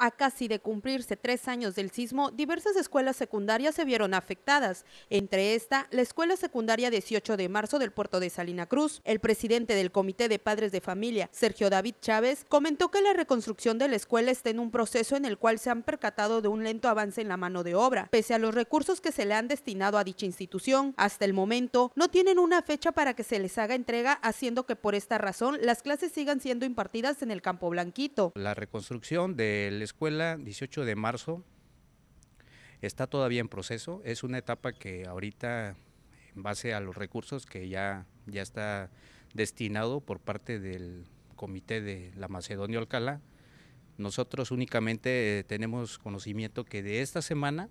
A casi de cumplirse tres años del sismo, diversas escuelas secundarias se vieron afectadas, entre esta la Escuela Secundaria 18 de Marzo del puerto de Salina Cruz. El presidente del Comité de Padres de Familia, Sergio David Chávez, comentó que la reconstrucción de la escuela está en un proceso en el cual se han percatado de un lento avance en la mano de obra, pese a los recursos que se le han destinado a dicha institución. Hasta el momento, no tienen una fecha para que se les haga entrega, haciendo que por esta razón las clases sigan siendo impartidas en el campo blanquito. La reconstrucción del escuela 18 de marzo está todavía en proceso, es una etapa que ahorita en base a los recursos que ya, ya está destinado por parte del comité de la Macedonia Alcalá, nosotros únicamente eh, tenemos conocimiento que de esta semana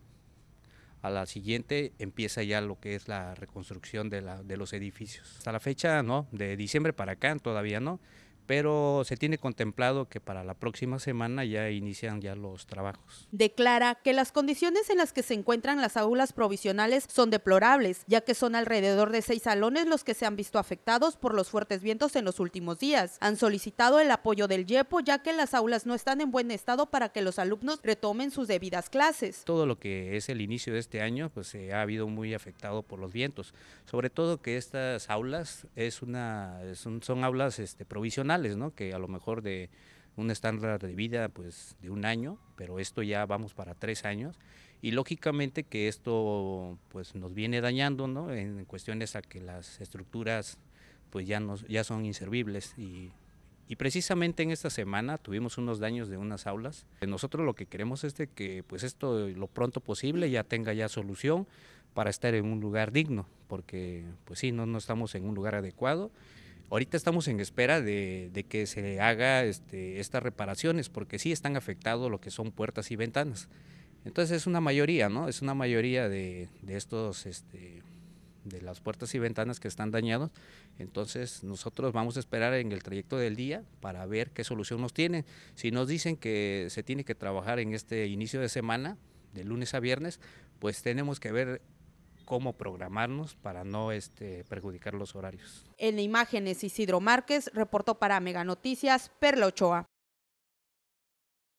a la siguiente empieza ya lo que es la reconstrucción de, la, de los edificios. Hasta la fecha, no, de diciembre para acá todavía no, pero se tiene contemplado que para la próxima semana ya inician ya los trabajos. Declara que las condiciones en las que se encuentran las aulas provisionales son deplorables, ya que son alrededor de seis salones los que se han visto afectados por los fuertes vientos en los últimos días. Han solicitado el apoyo del YEPO, ya que las aulas no están en buen estado para que los alumnos retomen sus debidas clases. Todo lo que es el inicio de este año, pues se ha habido muy afectado por los vientos, sobre todo que estas aulas es una, son, aulas este, provisionales que a lo mejor de un estándar de vida, pues, de un año, pero esto ya vamos para tres años. Y lógicamente que esto, pues, nos viene dañando, ¿no? En cuestiones a que las estructuras, pues, ya, ya son inservibles y y precisamente en esta semana tuvimos unos daños de unas aulas. Nosotros lo que queremos es que pues esto lo pronto posible ya tenga ya solución para estar en un lugar digno, porque pues sí, no, no estamos en un lugar adecuado. Ahorita estamos en espera de, que se haga este, estas reparaciones, porque sí están afectados lo que son puertas y ventanas. Entonces es una mayoría, ¿no? Es una mayoría de, estos, este, de las puertas y ventanas que están dañados. Entonces nosotros vamos a esperar en el trayecto del día para ver qué solución nos tienen. Si nos dicen que se tiene que trabajar en este inicio de semana, de lunes a viernes, pues tenemos que ver cómo programarnos para no este, perjudicar los horarios. En imágenes, Isidro Márquez reportó para Mega Noticias, Perla Ochoa.